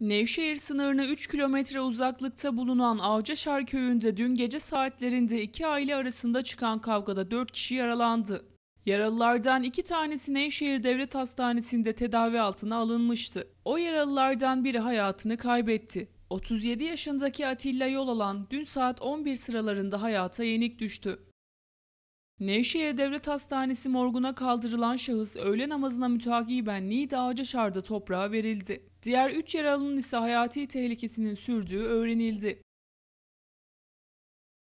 Nevşehir sınırına 3 kilometre uzaklıkta bulunan Avcaşar köyünde dün gece saatlerinde iki aile arasında çıkan kavgada 4 kişi yaralandı. Yaralılardan iki tanesi Nevşehir Devlet Hastanesi'nde tedavi altına alınmıştı. O yaralılardan biri hayatını kaybetti. 37 yaşındaki Atilla yol alan dün saat 11 sıralarında hayata yenik düştü. Nevşehir Devlet Hastanesi morguna kaldırılan şahıs öğle namazına mütakiben Niğde Ağacaşar'da toprağa verildi. Diğer 3 yaralının ise hayati tehlikesinin sürdüğü öğrenildi.